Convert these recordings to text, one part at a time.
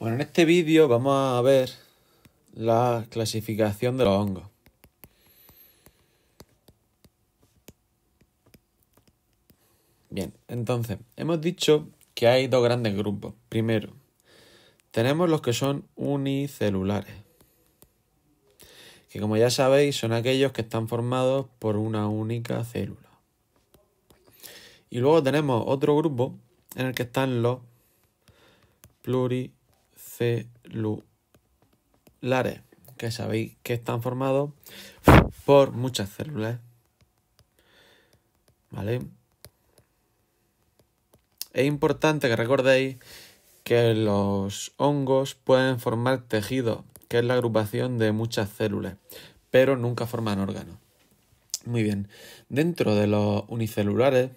Bueno, en este vídeo vamos a ver la clasificación de los hongos. Bien, entonces, hemos dicho que hay dos grandes grupos. Primero, tenemos los que son unicelulares, que como ya sabéis son aquellos que están formados por una única célula. Y luego tenemos otro grupo en el que están los pluricelulares celulares, que sabéis que están formados por muchas células. ¿Vale? Es importante que recordéis que los hongos pueden formar tejido, que es la agrupación de muchas células, pero nunca forman órganos. Muy bien, dentro de los unicelulares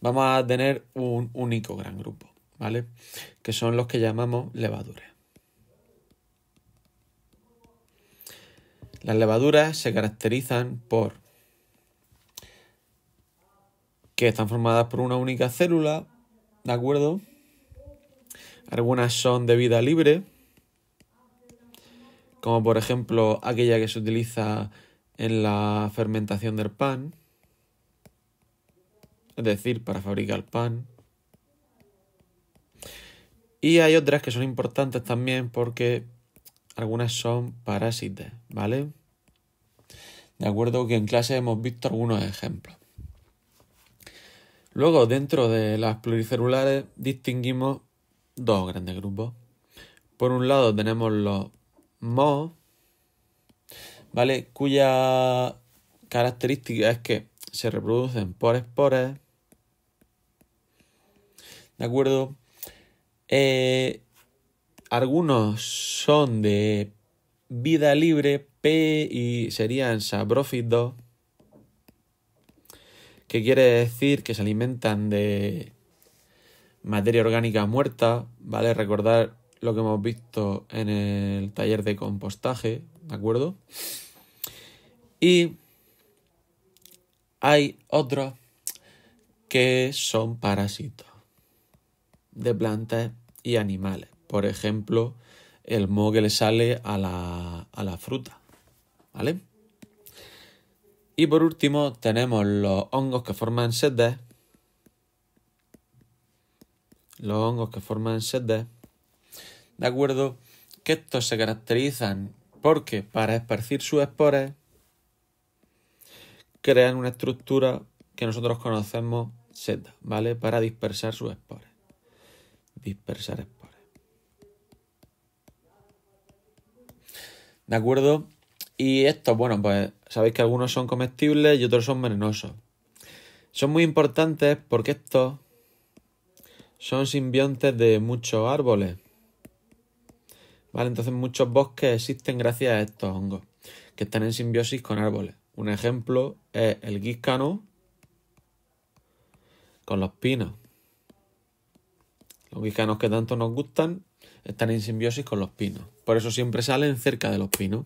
vamos a tener un único gran grupo, ¿vale? Que son los que llamamos levaduras. Las levaduras se caracterizan por que están formadas por una única célula, ¿de acuerdo? Algunas son de vida libre, como por ejemplo aquella que se utiliza en la fermentación del pan, es decir, para fabricar pan. Y hay otras que son importantes también porque algunas son parásitas, ¿vale? De acuerdo que en clase hemos visto algunos ejemplos. Luego, dentro de las pluricelulares, distinguimos dos grandes grupos. Por un lado tenemos los mo, ¿vale? Cuya característica es que se reproducen por esporas, ¿de acuerdo? Eh, algunos son de vida libre P y serían sabrófidos, que quiere decir que se alimentan de materia orgánica muerta, ¿vale? Recordar lo que hemos visto en el taller de compostaje, ¿de acuerdo? Y hay otros que son parásitos de plantas y animales. Por ejemplo, el moho que le sale a la, fruta. ¿Vale? Y por último, tenemos los hongos que forman sedes. Los hongos que forman sedes. ¿De acuerdo? Que estos se caracterizan porque para esparcir sus esporas crean una estructura que nosotros conocemos seta, ¿vale? Para dispersar sus esporas dispersar esporas. ¿De acuerdo? Y estos, bueno, pues sabéis que algunos son comestibles y otros son venenosos. Son muy importantes porque estos son simbiontes de muchos árboles. Vale, entonces muchos bosques existen gracias a estos hongos, que están en simbiosis con árboles. Un ejemplo es el guiscano con los pinos. Los guijanos que tanto nos gustan están en simbiosis con los pinos. Por eso siempre salen cerca de los pinos.